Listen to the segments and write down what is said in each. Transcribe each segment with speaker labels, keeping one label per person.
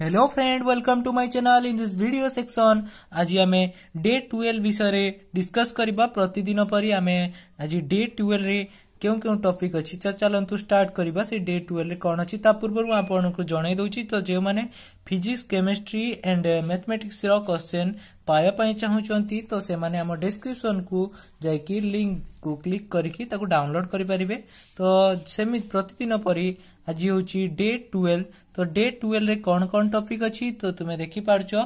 Speaker 1: Hello friend welcome to my channel in this video section आज आम day twelve विषय discuss करवा प्रतिदिन पर आम आज डे ट्वेल्व क्यों क्यों टॉपिक अच्छी तो चलतु स्टार्ट करवा से डे ट्वेल्व कौन अच्छी तापूर्व आपको जनईद तो जो मैंने फिजिक्स केमिस्ट्री एंड मैथमेटिक्स रोश्चेन पायापी चाहती तो से डिस्क्रिपन को जैकि लिंक को क्लिक करके डाउनलोड करें तो सेम प्रतिदिन पर आज हूँ डे ट्वेल्व तो ଡେ ଟୁଏଲ୍ଭରେ କ'ଣ କ'ଣ ଟପିକ୍ ଅଛି ତ ତୁମେ ଦେଖିପାରୁଛ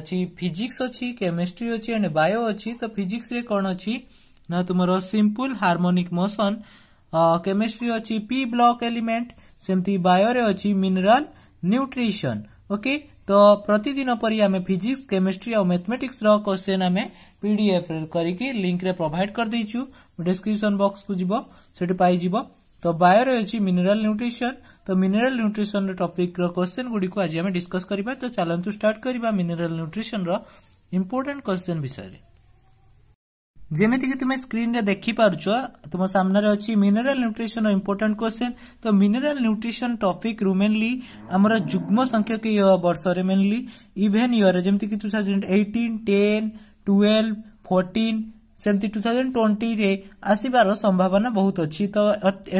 Speaker 1: ଅଛି ଫିଜିକ୍ସ ଅଛି କେମିଷ୍ଟ୍ରି ଅଛି ଆଣ୍ଡ ବାୟୋ ଅଛି ତ ଫିଜିକ୍ସରେ କ'ଣ ଅଛି ନା ତୁମର ସିମ୍ପୁଲ ହାର୍ମୋନିକ୍ ମୋସନ୍ କେମିଷ୍ଟ୍ରି ଅଛି ପି ବ୍ଲକ୍ ଏଲିମେଣ୍ଟ ସେମିତି ବାୟୋରେ ଅଛି ମିନେରାଲ ନ୍ୟୁଟ୍ରିସନ୍ ଓକେ ତ ପ୍ରତିଦିନ ପରି ଆମେ ଫିଜିକ୍ସ କେମିଷ୍ଟ୍ରି ଆଉ ମ୍ୟାଥମେଟିକ୍ସର କୋଶ୍ଚେନ୍ ଆମେ ପିଡିଏଫ୍ କରିକି ଲିଙ୍କରେ ପ୍ରୋଭାଇଡ୍ କରିଦେଇଛୁ ଡେସ୍କ୍ରିପସନ୍ ବକ୍ସକୁ ଯିବ ସେଠି ପାଇଯିବ ତ ବାୟୋ ରହିଛି ମିନେରାଲ ନ୍ୟୁଟ୍ରିସନ ତ ମିନେରାଲ ନ୍ୟୁଟ୍ରିସନର ଟପିକର କ୍ୱେଶ୍ଚେନ ଗୁଡ଼ିକୁ ଆଜି ଆମେ ଡିସ୍କସ୍ କରିବା ତ ଚାଲନ୍ତୁ ଷ୍ଟାର୍ଟ କରିବା ମିନେରାଲ ନ୍ୟୁଟ୍ରିସନର ଇମ୍ପୋର୍ଟାଣ୍ଟ କ୍ୱେଶ୍ଚେନ ବିଷୟରେ ଯେମିତିକି ତୁମେ ସ୍କ୍ରିନ୍ରେ ଦେଖିପାରୁଛ ତୁମ ସାମ୍ନାରେ ଅଛି ମିନେରାଲ ନ୍ୟୁଟ୍ରିସନ ଇମ୍ପୋର୍ଟାଣ୍ଟ କ୍ୱେଶ୍ଚେନ୍ ତ ମିନେରାଲ ନ୍ୟୁଟ୍ରିସନ ଟପିକରୁ ମେନଲି ଆମର ଯୁଗ୍ମ ସଂଖ୍ୟକ ବର୍ଷରେ ମେନଲି ଇଭେନ୍ ଇୟରରେ ଯେମିତିକି two thousand eighteen ten twelve fourteen ସେମିତି ଟୁ ଥାଉଜେଣ୍ଡ ଟ୍ୱେଣ୍ଟିରେ ଆସିବାର ସମ୍ଭାବନା ବହୁତ ଅଛି ତ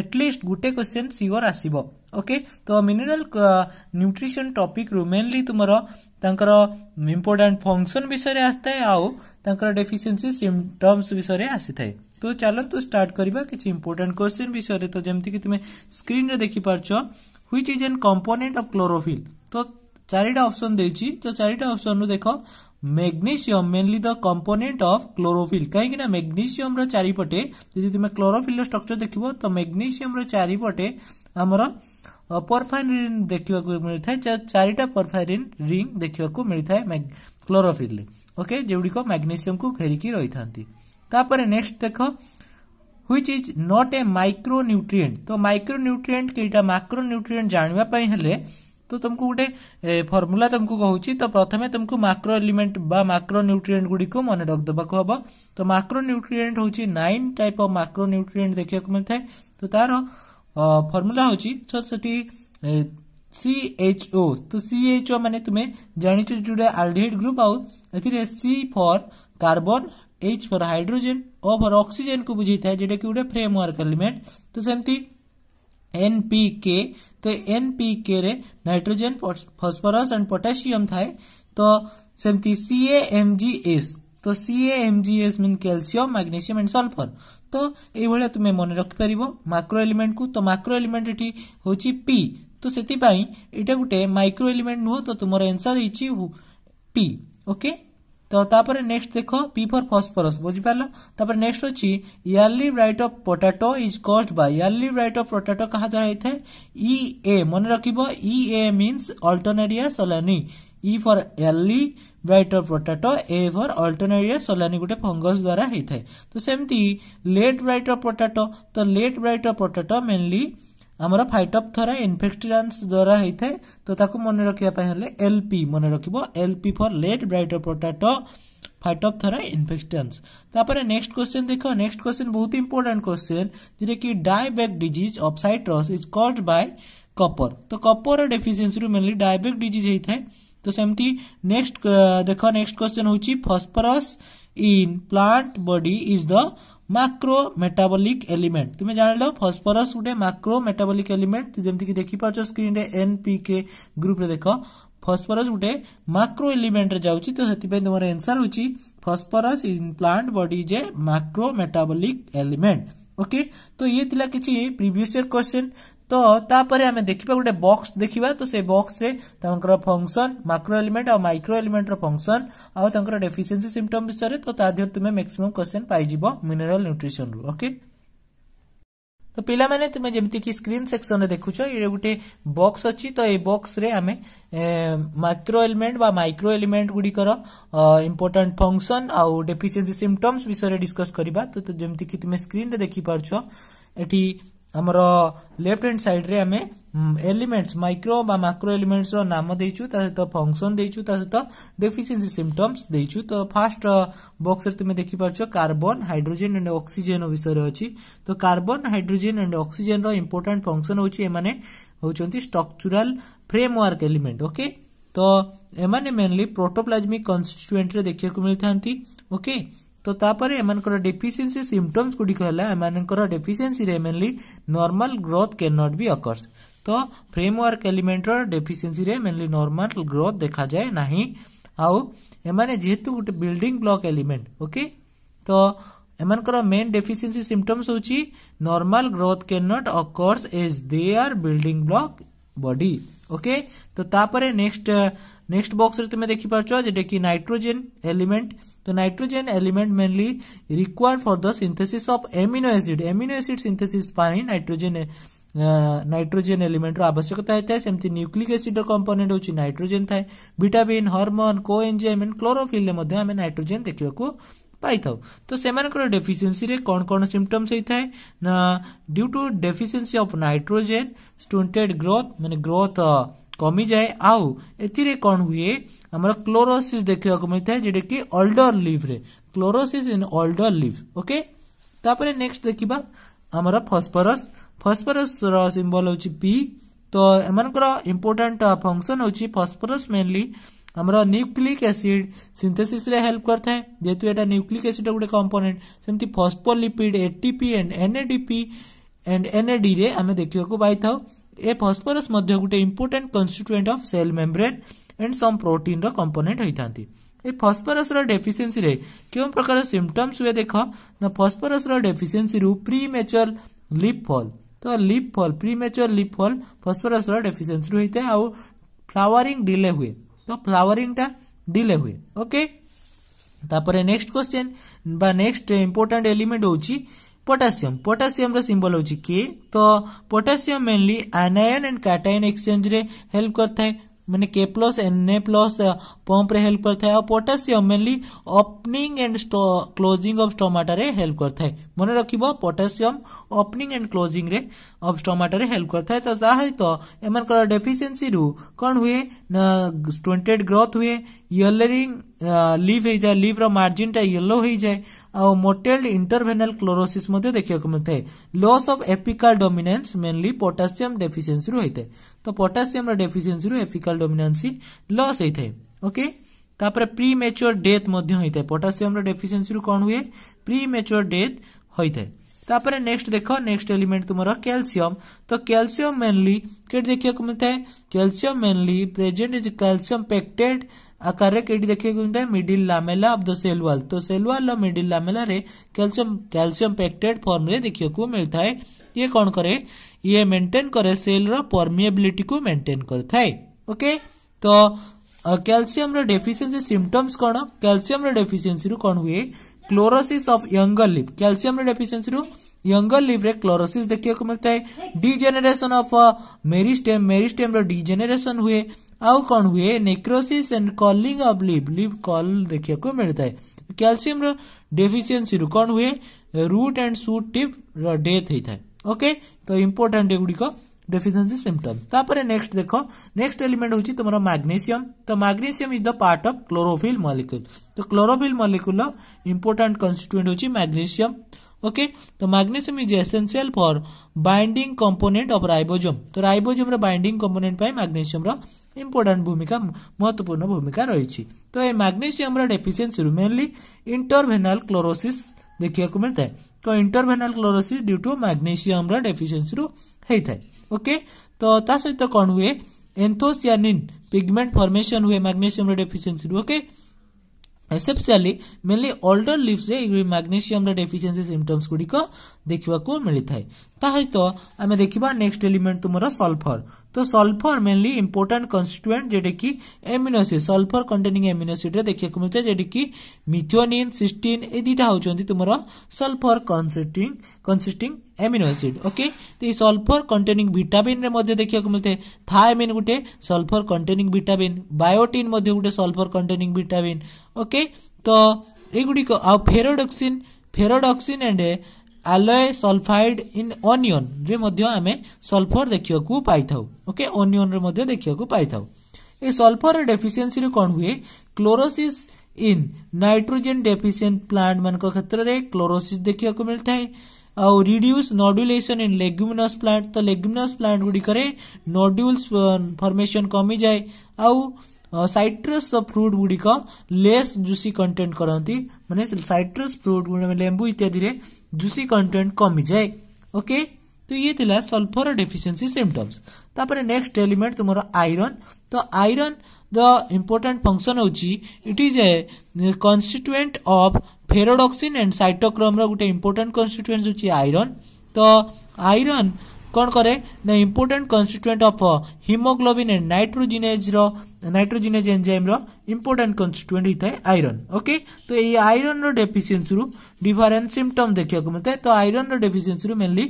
Speaker 1: ଏଟଲିଷ୍ଟ ଗୋଟେ କ୍ୱେଶ୍ଚେନ୍ ସିଓର ଆସିବ ଓକେ ତ ମିନେରାଲ ନ୍ୟୁଟ୍ରିସନ୍ ଟପିକ୍ରୁ ମେନଲି ତୁମର ତାଙ୍କର ଇମ୍ପୋର୍ଟାଣ୍ଟ ଫଙ୍କସନ୍ ବିଷୟରେ ଆସିଥାଏ ଆଉ ତାଙ୍କର ଡେଫିସିଏନ୍ସି ସିମ୍ପଟମ୍ସ ବିଷୟରେ ଆସିଥାଏ ତ ଚାଲନ୍ତୁ ଷ୍ଟାର୍ଟ କରିବା କିଛି ଇମ୍ପୋର୍ଟାଣ୍ଟ କ୍ୱେଶ୍ଚେନ୍ ବିଷୟରେ ତ ଯେମିତିକି ତୁମେ ସ୍କ୍ରିନ୍ରେ ଦେଖିପାରୁଛ which is an component of chlorophyll ତ ଚାରିଟା ଅପସନ୍ ଦେଇଛି ତ ଚାରିଟା ଅପସନ୍ରୁ ଦେଖ magnesium mainly the component of chlorophyll কাইকি না ম্যাগনেসিয়াম র চারিপটে যদি তুমি ক্লোরোফিল র স্ট্রকচার দেখিব তো ম্যাগনেসিয়াম র চারিপটে আমার পরফাইরিন দেখিବାକୁ ମିଳିଥାଏ ଚାରିଟା ପରଫାଇରିନ୍ ରିଙ୍ଗ ଦେଖିବାକୁ ମିଳିଥାଏ କ୍ଲୋରୋଫିଲ୍ରେ ଓକେ ଯେଉଁଗୁଡ଼ିକ ମ୍ୟାଗ୍ନେସିୟମକୁ ଘେରିକି ରହିଥାନ୍ତି ତାପରେ ନେକ୍ସଟ ଦେଖ which is not a micro nutrient ତ ମାଇକ୍ରୋ ନ୍ୟୁଟ୍ରିଏଣ୍ଟ କେଇଟା ମାକ୍ରୋ ନ୍ୟୁଟ୍ରିଏଣ୍ଟ ଜାଣିବା ପାଇଁ ହେଲେ तो तुमको गोटे फर्मुला तुमको कहूँ तो प्रथम तुमको माक्रो एलिमेंट बा माक्रो न्यूट्रिएंट गुड़ी को मन रखदेक हम तो माक्रो न्यूट्रिएंट हूँ nine type of macro nutrient देखा मिलता है तो तार फर्मुला हूँ तो सी एच ओ तो सी एच ओ मान तुम जान जो आल्डिहाइड ग्रुप आउ C for carbon H for hydrogen O for oxygen को बुझे था जेटा कि गोटे फ्रेमवर्क एलिमेंट तो सेमती એનપીકે તો એનપીકે રે નાઇટ્રોજન ફોસ્ફરસ એન્ડ પોટેશિયમ થાય તો ସେମିତି ସିଏଏମ୍ଜିଏସ୍ ତ CAMGS mean calcium magnesium and sulphur ତ ଏଇଭଳିଆ ତୁମେ ମନେ ରଖିପାରିବ ମାକ୍ରୋ ଏଲିମେଣ୍ଟକୁ ତ ମାକ୍ରୋ ଏଲିମେଣ୍ଟ ଏଠି ହେଉଛି ପି ତ ସେଥିପାଇଁ ଏଇଟା ଗୋଟେ ମାଇକ୍ରୋ ଏଲିମେଣ୍ଟ ନୁହଁ ତ ତୁମର ଏନ୍ସର୍ ହେଇଛି ପି ଓକେ তো তাপরে নেক্সট দেখ পি ফর ফসফরস বুঝিপার তাপরে নেক্সট অছি early blight of potato is caused by early blight of potato কাহা দ্বারা হয়ে ই এ মনে রাখব E A means Alternaria solani E for early blight of potato A for Alternaria solani ଗୋଟେ fungus ଦ୍ୱାରା ହେଇଥାଏ ତ ସେମିତି ଲେଟ୍ ବ୍ରାଇଟ୍ ଅଫ୍ ପୋଟାଟୋ ତ late blight of potato mainly ଆମର ଫାଇଟପଥରା ଇନଫେକ୍ଟିରାନ୍ସ ଦ୍ୱାରା ହେଇଥାଏ ତ ତାକୁ ମନେ ରଖିବା ପାଇଁ ହେଲେ ଏଲ୍ ପି ମନେ ରଖିବ ଏଲ୍ ପି ଫର୍ ଲେଟ୍ ବ୍ରାଇଟର ପୋଟାଟୋ नेक्स्ट क्वेश्चन देख नेक्स्ट क्वेश्चन बहुत इंपोर्टेंट क्वेश्चन जेटा कि dieback disease of citrus is caused by copper तो कपर डेफिसीयसी मेनली डायबेक् डिजीज होता है तो सेमती नेक्स्ट देख नेक्स्ट क्वेश्चन हूँ phosphorus in plant body is the macro metabolic element तुम्हें जान लो फसफरस गोटे माक्रो मेटाबलिक एलिमेंट जमीक देखी पाच स्क्रीन एनपी के ग्रुप देख फसफरस गोटे माक्रो एलिमेंट जाऊँगी तो से तुम एनसर हूँ फसफरस इन प्लांट बडी जे माक्रो मेटाबलिक एलिमेंट ओके तो ये किसी प्रिवियस इयर क्वेश्चन ତ ତାପରେ ଆମେ ଦେଖିବା ଗୋଟେ ବକ୍ସ ଦେଖିବା ତ ସେ ବକ୍ସରେ ତାଙ୍କର ଫଙ୍କସନ୍ ମାକ୍ରୋ ଏଲିମେଣ୍ଟ ଆଉ ମାଇକ୍ରୋ ଏଲିମେଣ୍ଟର ଫଙ୍କସନ୍ ଆଉ ତାଙ୍କର ଡେଫିସିଏନ୍ସି ସିମ୍ପଟମ୍ ବିଷୟରେ ତ ତା ଦେହରୁ ତୁମେ ମ୍ୟାକ୍ସିମମ୍ କ୍ୱେଶ୍ଚନ୍ ପାଇଯିବ ମିନେରାଲ ନ୍ୟୁଟ୍ରିସନରୁ ଓକେ ତ ପିଲାମାନେ ତୁମେ ଯେମିତିକି ସ୍କ୍ରିନ୍ ସେକ୍ସନରେ ଦେଖୁଛ ଏଇଟା ଗୋଟେ ବକ୍ସ ଅଛି ତ ଏଇ ବକ୍ସରେ ଆମେ ମାଇକ୍ରୋ ଏଲିମେଣ୍ଟ ବା ମାଇକ୍ରୋ ଏଲିମେଣ୍ଟ ଗୁଡ଼ିକର ଇମ୍ପୋର୍ଟାଣ୍ଟ ଫଙ୍କସନ୍ ଆଉ ଡେଫିସିଏନ୍ସି ସିମ୍ପଟମ୍ସ ବିଷୟରେ ଡିସ୍କସ୍ କରିବା ତ ଯେମିତିକି ତୁମେ ସ୍କ୍ରିନ୍ରେ ଦେଖିପାରୁଛ ଏଠି ଆମର ଲେଫ୍ଟ ହ୍ୟାଣ୍ଡ ସାଇଡ୍ରେ ଆମେ ଏଲିମେଣ୍ଟସ୍ ମାଇକ୍ରୋ ବା ମାକ୍ରୋ ଏଲିମେଣ୍ଟସ୍ର ନାମ ଦେଇଛୁ ତା ସହିତ ଫଙ୍କସନ୍ ଦେଇଛୁ ତା ସହିତ ଡେଫିସିଏନ୍ସି ସିମ୍ପଟମ୍ସ ଦେଇଛୁ ତ ଫାର୍ଷ୍ଟ ବକ୍ସରେ ତୁମେ ଦେଖିପାରୁଛ କାର୍ବନ ହାଇଡ୍ରୋଜେନ୍ ଆଣ୍ଡ ଅକ୍ସିଜେନ୍ ବିଷୟରେ ଅଛି ତ କାର୍ବନ ହାଇଡ୍ରୋଜେନ୍ ଆଣ୍ଡ ଅକ୍ସିଜେନ୍ର ଇମ୍ପୋର୍ଟାଣ୍ଟ ଫଙ୍କସନ୍ ହେଉଛି ଏମାନେ ହେଉଛନ୍ତି ଷ୍ଟ୍ରକ୍ଚୁରାଲ ଫ୍ରେମୱାର୍କ ଏଲିମେଣ୍ଟ ଓକେ ତ ଏମାନେ ମେନଲି ପ୍ରୋଟୋପ୍ଲାଜମିକ୍ କନଷ୍ଟିଚୁଏଣ୍ଟରେ ଦେଖିବାକୁ ମିଳିଥାନ୍ତି ଓକେ तो तापर एमानकर डेफिसीयसी सिम्पटम्स गुड़िक mainly normal growth can not भी अकर्स तो फ्रेमवर्क एलिमेंटर डेफिसीयसी मेनली नर्माल ग्रोथ देखा जाए ना आउ जेहेतु गोटे बिल्डिंग ब्लक एलिमेंट ओके तो एमानकर मेन डेफिसीयसी सिम्पटम्स होची normal growth can not occurs as they are building block body okay तो नेक्स्ट नेक्स्ट बॉक्स तुम देखिपार जेटा कि नाइट्रोजेन एलिमेंट तो nitrogen element mainly required for the synthesis of amino acid amino acid synthesis nitrogen nitrogen एलिमेंटर आवश्यकता होता है सेमती न्यूक्लिक एसिड कंपोनेंट हूँ नाइट्रोजेन थाए vitamin hormone coenzyme and chlorophyll आम नाइट्रोजेन देखा पाई तो से डेफिसीयसी कौन कौन सिम्पटम्स होता है ना due to deficiency of nitrogen stunted growth मैंने ग्रोथ କମିଯାଏ ଆଉ ଏଥିରେ କ'ଣ ହୁଏ ଆମର କ୍ଲୋରୋସିସ୍ ଦେଖିବାକୁ ମିଳିଥାଏ ଯେଉଁଟାକି ଅଲ୍ଡର ଲିଭ୍ରେ chlorosis in older leaf okay ତାପରେ ନେକ୍ସଟ ଦେଖିବା ଆମର ଫସ୍ଫରସ୍ ଫସ୍ଫରସ୍ର ସିମ୍ବଲ ହେଉଛି ପି ତ ଏମାନଙ୍କର ଇମ୍ପୋର୍ଟାଣ୍ଟ ଫଙ୍କସନ୍ ହେଉଛି ଫସ୍ଫରସ୍ ମେନଲି ଆମର ନ୍ୟୁକ୍ଲିକ୍ ଏସିଡ୍ ସିନ୍ଥେସିସ୍ରେ ହେଲ୍ପ କରିଥାଏ ଯେହେତୁ ଏଇଟା ନ୍ୟୁକ୍ଲିକ୍ ଏସିଡ୍ର ଗୋଟେ କମ୍ପୋନେଣ୍ଟ ସେମିତି phospholipid ATP and NADP and ଏନ୍ଏଡିରେ ଆମେ ଦେଖିବାକୁ ପାଇଥାଉ ए ଫସଫରସ ମଧ୍ୟ ଗୋଟେ important constituent of cell membrane and some ପ୍ରୋଟିନ୍ର କମ୍ପୋନେଣ୍ଟ ହୋଇଥାନ୍ତି ଏ ଫସଫରସର ଡେଫିସିଏନ୍ସିରେ କେଉଁ ପ୍ରକାର ସିମ୍ପଟମ୍ସ ହୁଏ ଦେଖ ନା ଫସଫରସର ଡେଫିସିଏନ୍ସିରୁ ପ୍ରି ମେଚର ଲିପ୍ ଫଲ୍ ତ leaf fall premature leaf fall ଫସଫରସର ଡେଫିସିଏନ୍ସିରୁ ହୋଇଥାଏ ଆଉ ଫ୍ଲାୱାରିଂ ଡିଲେ ହୁଏ ତ ଫ୍ଲାୱାରିଂଟା ଡିଲେ ହୁଏ ଓକେ ତାପରେ ନେକ୍ସଟ କ୍ୱେଶ୍ଚେନ୍ ବା ନେକ୍ସଟ ଇମ୍ପୋର୍ଟାଣ୍ଟ ଏଲିମେଣ୍ଟ ହେଉଛି पोटासियम पोटासियम रिम्बल हूँ के तो potassium mainly anion and cation exchange help कर मैंने K plus N A plus pump रे हेल्प करता है और mainly opening and closing of stomata help करता है मन रख पोटासियम ओपनिंग एंड क्लोजिंग रे ऑफ स्टोमाटा हेल्प करता है तो सहित तो डेफिसीयसी रु कौन हुए स्टुएंटेड ग्रोथ हुए येलोरिंग लिव हो जाए लिफ्र मार्जिन टा येलो हो जाए ଆଉ ମୋଟେଲ୍ଡ ଇଣ୍ଟରଭେନାଲ କ୍ଲୋରୋସିସ୍ ମଧ୍ୟ ଦେଖିବାକୁ ମିଳିଥାଏ loss of apical dominance mainly potassium ଡେଫିସିଏନ୍ସିରୁ ହୋଇଥାଏ ତ ପଟାସିୟମର ଡେଫିସିଏନ୍ସିରୁ ଏପିକାଲ ଡୋମିନାନ୍ସି ଲସ୍ ହୋଇଥାଏ ଓକେ ତାପରେ ପ୍ରି ମେଚୁଅର ଡେଥ୍ ମଧ୍ୟ ହୋଇଥାଏ ପଟାସିୟମର ଡେଫିସିଏନ୍ସିରୁ କ'ଣ ହୁଏ ପ୍ରି ମେଚୁଅର ଡେଥ୍ ହୋଇଥାଏ तापर नेक्स्ट देख नेक्स्ट एलिमेंट तुम कैलसीयम तो कैलसीयम मेनली के देखा मिलता है calcium mainly present is calcium pectate आकार में कहीं देखा मिलता है middle lamella of the cell wall तो सेल वाल मिडिल लामेला रे कैल्शियम कैल्शियम पेक्टेड फॉर्म रे देखा को मिलता है ये कौन करे ये मेंटेन करे सेल रो परमिएबिलिटी को मेंटेन करता ओके तो कैल्शियम रो डेफिशिएंसी सिम्टम्स कौन कैल्शियम रो डेफिशिएंसी रो कौन हुए chlorosis of younger leaf calcium deficiency रू यंगर लिप रे क्लोरोसिस देखियो को मिलता है डीजेनरेशन ऑफ मेरिस्टेम मेरिस्टेम रो डीजेनरेशन हुए आउ कौन हुए necrosis and curling of leaf leaf curl देखियो को मिलता है कैल्सियम रो डेफिशिएंसी रू कौन हुए रूट एंड शूट टिप रो डेथ होई था ओके तो इंपोर्टेंट एगुडी को ડેફિશિયન્સી સિમ્પટમ તાપરે નેક્સ્ટ દેખ નેક્સ્ટ એલિમેન્ટ હોઉଛି ତୁମର ମାଗ୍ନେସିୟମ ତ magnesium is the part of chlorophyll molecule ତ କ୍ଲୋରୋଫିଲ୍ ମଲିକ୍ୟୁଲର ଇମ୍ପୋର୍ଟାଣ୍ଟ କନଷ୍ଟିଟ୍ୟୁଏଣ୍ଟ ହେଉଛି ओके तो magnesium is essential for binding component of ribosome तो राइबोसोम तो तो रे बाइंडिंग कंपोनेंट पाई मैग्नेशियम भूमिका महत्वपूर्ण भूमिका रही तो ये मैग्नेशियम रो मेनली इंटरवेनल क्लोरोसिस देखा मिलता है तो interveinal chlorosis due to magnesium deficiency रूप ओके तो सहित कौन हुए एंथोसीयानि पिगमेंट फर्मेसन हुए मैग्नेशियम डेफिशियसी ओके एसेपसी mainly older leaves magnesium deficiency symptoms गुड़िक देखा मिलता है ता सहित तो आम देखा नेक्स्ट एलिमेंट तुम सल्फर तो सल्फर मेनली इंपोर्टाट कन्स्टिट्युएंट जोटा कि एमिनोसीड सल्फर कंटेनिंग एमिनोसीड देखा मिलता है जेटा कि मिथियोनिन सिस्टीन ए दुटा हूँ तुम sulphur consisting consisting amino acid okay तो ये सल्फर कंटेनिंग भिटामिन देखा मिलता है थायमिन गोटे सल्फर कंटेनिंग भिटामिन बायोटिन गोटे सल्फर कंटेनिंग भिटामिन ओके तो युड़ी आ ferredoxin ferredoxin and allyl sulphide in ଅନିଅନ୍ରେ ମଧ୍ୟ ଆମେ ସଲଫର ଦେଖିବାକୁ ପାଇଥାଉ ଓକେ ଅନିଅନ୍ରେ ମଧ୍ୟ ଦେଖିବାକୁ ପାଇଥାଉ ଏ ସଲଫର ଡେଫିସିଏନ୍ସିରେ କ'ଣ ହୁଏ କ୍ଲୋରୋସିସ୍ ଇନ୍ ନାଇଟ୍ରୋଜେନ୍ ଡେଫିସିଏଣ୍ଟ ପ୍ଲାଣ୍ଟମାନଙ୍କ କ୍ଷେତ୍ରରେ କ୍ଲୋରୋସିସ୍ ଦେଖିବାକୁ ମିଳିଥାଏ ଆଉ reduce nodulation in leguminous plant ତ ଲେଗ୍ୟୁମିନସ୍ ପ୍ଲାଣ୍ଟ ଗୁଡ଼ିକରେ ନଡ୍ୟୁଲ୍ସ ଫର୍ମେସନ୍ କମିଯାଏ ଆଉ ସାଇଟ୍ରସ୍ ଫ୍ରୁଟ୍ ଗୁଡ଼ିକ ଲେସ୍ ଜୁସି करती କରନ୍ତି ମାନେ ସାଇଟ୍ରସ୍ ଫ୍ରୁଟ୍ इत्यादि ଇତ୍ୟାଦିରେ ଜୁସି कमी जाए ओके तो ये थी sulphur deficiency symptoms next element तुम आईरन तो आईरन द इम्पोर्टाट फंक्शन हूँ it is a constituent of ferredoxin and cytochrome रोटे इम्पोर्टाट कन्स्टिट्युएंट हूँ आईरन तो आईरन कौन करे ना important constituent of haemoglobin and nitrogenase nitrogenase enzyme important constituent होता है आयरन ओके तो ये आईरन रेफिसीयसी डिफरेन्ट सिम्पटम देखा मिलता है तो आईरन रेफिसीयसी मेनली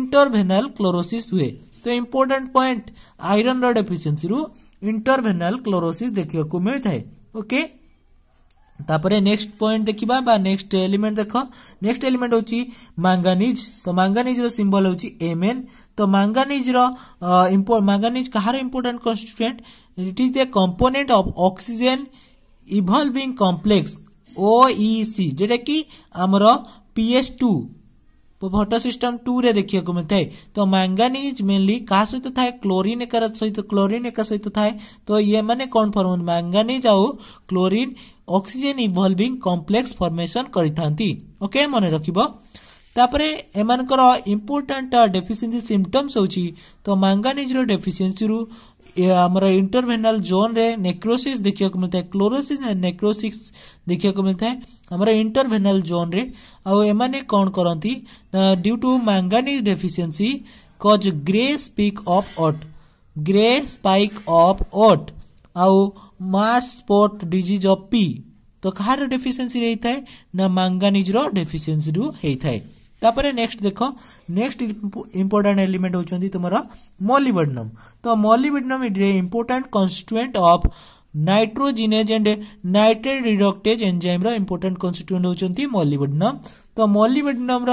Speaker 1: इंटरभेनाल क्लोरोसीस हुए तो इम्पोर्टाट पॉइंट आईरन रेफिसीयसी इंटरभेनाल क्लोरोसीस देखा मिलता है ओके okay? তাপরে নেক্সট পয়েন্ট দেখিবা বা নেক্সট এলিমেন্ট দেখ নেক্সট এলিমেন্ট হচ্ছে মাঙ্গানিজ তো মাঙ্গানিজর সিম্বল হচ্ছে এম এন তো মাঙ্গানিজর মাঙ্গানিজ কাহার important constituent it is the component of oxygen evolving complex O E C যেটা কি আমার পিএস টু ଭଟ୍ଟ ସିଷ୍ଟମ ଟୁରେ ଦେଖିବାକୁ ମିଳିଥାଏ ତ ମାଙ୍ଗାନିଜ ମେନଲି କାହା ସହିତ ଥାଏ କ୍ଲୋରିନ୍ ଏକା ସହିତ କ୍ଲୋରିନ୍ ଏକା ସହିତ ଥାଏ ତ ଇଏମାନେ କ'ଣ ଫର୍ମ ମାଙ୍ଗାନିଜ ଆଉ chlorine oxygen evolving complex formation କରିଥାନ୍ତି ଓକେ ମନେ ରଖିବ ତାପରେ ଏମାନଙ୍କର ଇମ୍ପୋର୍ଟାଣ୍ଟ ଡେଫିସିଏନ୍ସି ସିମ୍ପଟମ୍ସ ହେଉଛି ତ ମାଙ୍ଗାନିଜର ଡେଫିସିଏନ୍ସିରୁ हमारा इंटरवेनल जोन रे नेक्रोसिस देखा को मिलता है क्लोरोसिस नेक्रोसिस देखा को मिलता है हमारा इंटरवेनाल जोन रे आउ एमाने कौन करती due to manganese deficiency causes grey speck of oat grey speck of oat आउ marsh spot disease of pea तो कहार डेफिसीयसी रही है ना मैंगानीज रेफिसीयसी रु होता है ତାପରେ ନେକ୍ସଟ ଦେଖ ନେକ୍ସଟ ଇମ୍ପୋର୍ଟାଣ୍ଟ ଏଲିମେଣ୍ଟ ହେଉଛନ୍ତି ତୁମର ମଲିବଡନମ୍ ତ molybdenum it a important constituent of nitrogenase and nitrate reductase ଏନ୍ଜାଇମ୍ର ଇମ୍ପୋର୍ଟାଣ୍ଟ କନଷ୍ଟିଚୁଏଣ୍ଟ ହେଉଛନ୍ତି ମଲିବଡନମ୍ ତ ମଲିବଡନମ୍ର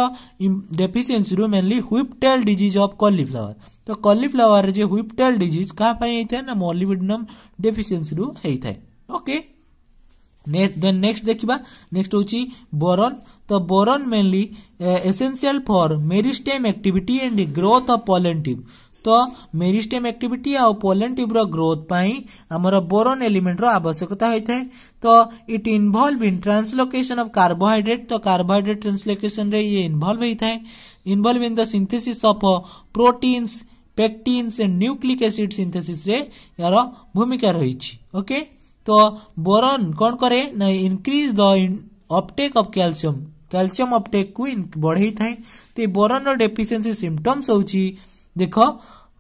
Speaker 1: ଡେଫିସିଏନ୍ସିରୁ mainly whiptail disease of cauliflower ତ କଲିଫ୍ଲାୱାରରେ ଯେ ହ୍ୱିପଟେଲ୍ ଡିଜିଜ୍ କାହା ପାଇଁ ହେଇଥାଏ ନା ମଲିବଡନମ୍ ଡେଫିସିଏନ୍ସିରୁ ହେଇଥାଏ ଓକେ देन नेक्स्ट देखा नेक्स्ट हूँ बोरन तो boron mainly essential for meristem activity and growth of pollen tube तो मेरीस्टेम एक्टिविटी आ पलेन ट्यूब्र ग्रोथ आमर बोरन एलिमेंटर आवश्यकता होता है तो it involve in translocation of carbohydrate तो कार्बोहाइड्रेट ट्रांसलोकेशन रे ये इनभल्व होता है involve in the synthesis of proteins pectins and nucleic acid synthesis रे यार भूमिका रही ओके okay? तो बोरन कौन करे increase the uptake of calcium calcium uptake को बढ़े थाएं तो बोरन रेफिसीयसी सिमटम्स हूँ देख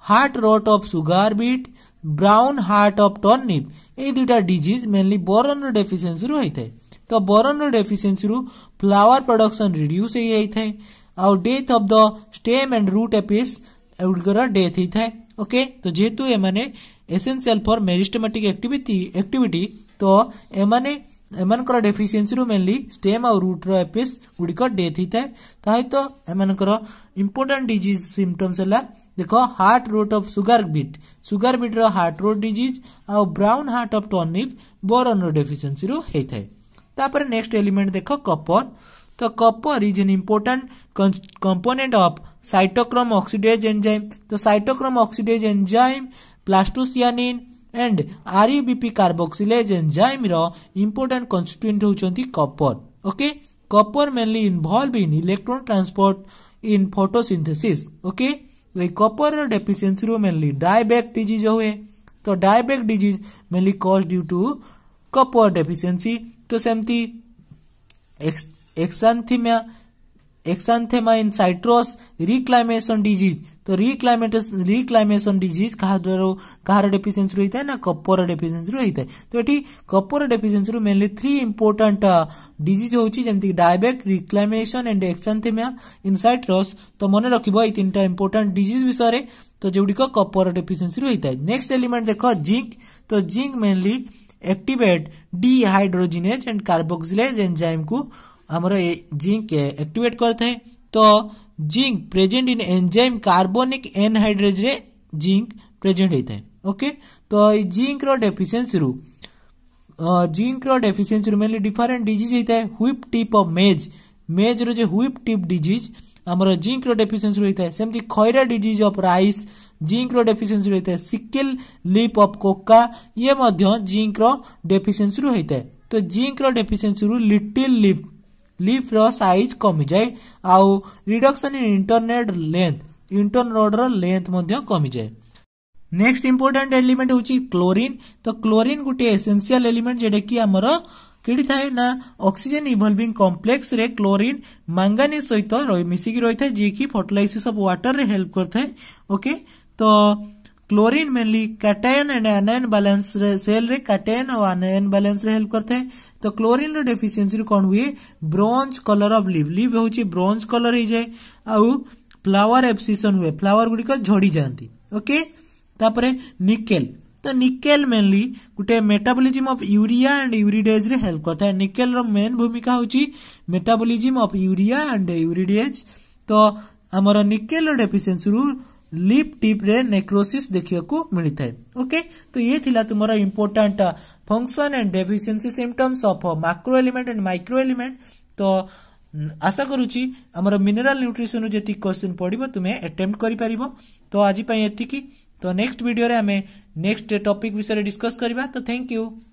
Speaker 1: heart rot of sugar beet brown heart of turnip ये दुईटा डिजिज मेनली बोरन रेफिसीयसी तो बोरन रेफिसीयसी फ्लावर प्रडक्शन रिड्यूस आउ death of the stem and root एपिस्ट गुड़िकर डेथ होता है ओके तो जेहेतु ये essential for meristematic activity activity ତ ଏମାନେ ଏମାନଙ୍କର ଡେଫିସିଏନ୍ସିରୁ ମେନଲି ଷ୍ଟେମ୍ ଆଉ ରୁଟ୍ର ଏପିସ୍ ଗୁଡ଼ିକ ଡେଥ୍ ହେଇଥାଏ ତା ସହିତ ଏମାନଙ୍କର ଇମ୍ପୋର୍ଟାଣ୍ଟ ଡିଜିଜ୍ ସିମ୍ପଟମ୍ସ ହେଲା ଦେଖ heart rot of sugar beet sugar ବିଟ୍ର ହାର୍ଟ ରୋଟ୍ ଡିଜିଜ୍ ଆଉ ବ୍ରାଉନ୍ ହାର୍ଟ ଅଫ୍ ଟର୍ନିପ୍ ବୋରନ୍ର ଡେଫିସିଏନ୍ସିରୁ ହେଇଥାଏ ତାପରେ ନେକ୍ସଟ ଏଲିମେଣ୍ଟ ଦେଖ କପର ତ copper is an important component of cytochrome oxidase enzyme ତ cytochrome oxidase enzyme plastocyanin and R U B P carboxylase ଏନ୍ଜାଇମ୍ର ଇମ୍ପୋର୍ଟାଣ୍ଟ କନଷ୍ଟିଟ୍ୟୁଏଣ୍ଟ ହେଉଛନ୍ତି copper okay copper mainly involve in electron transport in photosynthesis okay ଏଇ କପରର ଡେଫିସିଏନ୍ସିରୁ mainly dieback disease ହୁଏ ତ dieback disease mainly causes due to copper deficiency ତ ସେମିତି ଏକ୍ସାନ୍ଥିମିଆ एक्सांथेमा इन citrus रिक्लाइमेसन डीज तो रिक्लाइमेटस रिक्लाइमेसन डीज कह डेफिसीयसी रही है ना कपर डेफिसीयसी रही है तो ये copper deficiency mainly three important disease होती डायबेक् रिक्लाइमेसन एंड एक्सांथेमा इन सैट्रस तो मन रखा इंपोर्टां डीज विषय तो जो को कपर डेफिसीयसी रही था नेक्स्ट एलिमेंट देख जिंक तो zinc mainly activate dehydrogenase and carboxylase enzyme को जिंक জিঙ্ককে एक्टिवेट करते तो zinc present in enzyme carbonic anhydrase रे जिंक प्रेजेंट होता है ओके तो जिंक रो डेफिशिएंसी रु जिंक रो डेफिशिएंसी रु मेनली डिफरेंट डिजीज होता है whip tip of maize maize रो जे whip tip disease rice zinc रो ରହିଥାଏ रु होता है सिकल ରାଇସ୍ ऑफ कोका ये मध्य जिंक रो କୋକା रु होता है तो जिंक रो ଜିଙ୍କର रु लिटिल ଲିପ୍ ଲିଫ୍ର ସାଇଜ୍ କମିଯାଏ ଆଉ ରିଡକ୍ସନ୍ ଇନ୍ ଇଣ୍ଟରନେଟ୍ ଲେନ୍ଥ ଇଣ୍ଟରନୋଡ୍ର ଲେନ୍ଥ ମଧ୍ୟ କମିଯାଏ ନେକ୍ସଟ ଇମ୍ପୋର୍ଟାଣ୍ଟ ଏଲିମେଣ୍ଟ ହେଉଛି କ୍ଲୋରିନ୍ ତ କ୍ଲୋରିନ୍ ଗୋଟିଏ ଏସେନ୍ସିଆଲ ଏଲିମେଣ୍ଟ ଯେଉଁଟାକି ଆମର କେଠି ଥାଏ ନା ଅକ୍ସିଜେନ୍ ଇଭଲ୍ଭିଂ କମ୍ପ୍ଲେକ୍ସରେ କ୍ଲୋରିନ୍ ମାଙ୍ଗାନିଜ୍ ସହିତ ମିଶିକି ରହିଥାଏ ଯିଏକି ଫର୍ଟିଲାଇସିସ୍ ଅଫ୍ ୱାଟରରେ ହେଲ୍ପ କରିଥାଏ ଓକେ ତ chlorine mainly cation and anion balance cell रे कैटायन और एनायन बैलेंस रे हेल्प करते हैं तो क्लोरीन रो डेफिशिएंसी कौन हुए bronze colour of leaf live हूँ ब्रोंज कलर हो जाए आउ फ्लावर एब्सिशन हुए फ्लावर गुड़िक झड़ी जाती ओके तापर निकेल तो निकेल मेनली गोटे metabolism of urea and urease रे हेल्प करता है निकेल रो मेन भूमिका हूँ metabolism of urea and urease तो आमर निकेल डेफिसीयसी लिप टीप्रे नेक्रोसीस देखा मिली थाए ओके तो ये थिला तुम important function and deficiency symptoms of micro element and micro element तो आशा करुच्ची आमर मिनेराल न्यूट्रिशन जी क्वेश्चन पड़ो तुम्हें एटेम्प्ट कर तो आज एति तो नेक्स्ट भिडियो आम नेक्स्ट टॉपिक विषय डिस्कस करवा तो थैंक यू